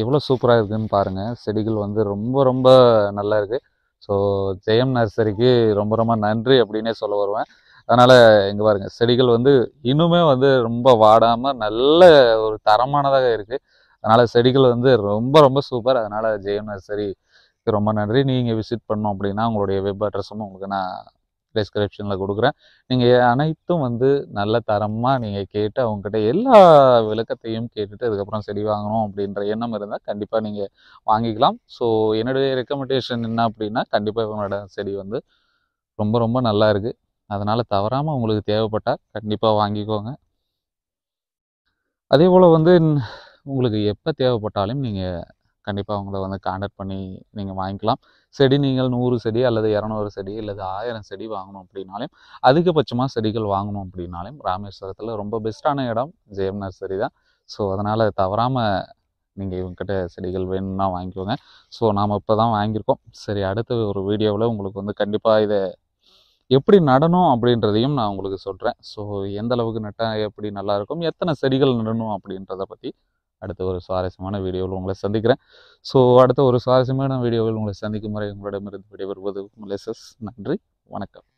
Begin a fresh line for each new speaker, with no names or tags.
எவ்வளோ சூப்பராக இருக்குதுன்னு பாருங்கள் செடிகள் வந்து ரொம்ப ரொம்ப நல்லா இருக்குது ஸோ ஜெயம் நர்சரிக்கு ரொம்ப ரொம்ப நன்றி அப்படின்னே சொல்ல வருவேன் அதனால் இங்கே பாருங்கள் செடிகள் வந்து இன்னுமே வந்து ரொம்ப வாடாமல் நல்ல ஒரு தரமானதாக இருக்குது அதனால் செடிகள் வந்து ரொம்ப ரொம்ப சூப்பர் அதனால் ஜெயம் நர்சரி ரொம்ப நன்றி நீங்கள் விசிட் பண்ணோம் அப்படின்னா உங்களுடைய வெப் அட்ரஸும் உங்களுக்கு நான் டிஸ்கிரிப்ஷனில் கொடுக்குறேன் நீங்கள் அனைத்தும் வந்து நல்ல தரமாக நீங்கள் கேட்டு அவங்ககிட்ட எல்லா விளக்கத்தையும் கேட்டுட்டு அதுக்கப்புறம் செடி வாங்கணும் அப்படின்ற எண்ணம் இருந்தால் கண்டிப்பாக நீங்கள் வாங்கிக்கலாம் ஸோ என்னுடைய ரெக்கமெண்டேஷன் என்ன அப்படின்னா கண்டிப்பாக இவங்களோட செடி வந்து ரொம்ப ரொம்ப நல்லா இருக்குது அதனால் தவறாமல் உங்களுக்கு தேவைப்பட்டால் கண்டிப்பாக வாங்கிக்கோங்க அதே போல் வந்து உங்களுக்கு எப்போ தேவைப்பட்டாலும் நீங்கள் கண்டிப்பாக அவங்கள வந்து காண்டாக்ட் பண்ணி நீங்கள் வாங்கிக்கலாம் செடி நீங்கள் நூறு செடி அல்லது இரநூறு செடி அல்லது ஆயிரம் செடி வாங்கணும் அப்படின்னாலும் அதிகபட்சமாக செடிகள் வாங்கணும் அப்படின்னாலும் ராமேஸ்வரத்தில் ரொம்ப பெஸ்ட்டான இடம் ஜெயம் நர்சரி தான் ஸோ அதனால் தவறாமல் நீங்கள் இவங்ககிட்ட செடிகள் வேணும்னா வாங்கிக்கோங்க ஸோ நாம் இப்போ தான் வாங்கியிருக்கோம் சரி அடுத்த ஒரு வீடியோவில் உங்களுக்கு வந்து கண்டிப்பாக இதை எப்படி நடணும் அப்படின்றதையும் நான் உங்களுக்கு சொல்கிறேன் ஸோ எந்த அளவுக்கு நட்டால் எப்படி நல்லாயிருக்கும் எத்தனை செடிகள் நடணும் அப்படின்றத பற்றி அடுத்த ஒரு சுவாரஸ்யமான வீடியோவில் உங்களை சந்திக்கிறேன் ஸோ அடுத்த ஒரு சுவாரஸ்யமான வீடியோவில் உங்களை சந்திக்கும் முறை உங்களிடமிருந்து விடைபெறுவது மெலசஸ் நன்றி வணக்கம்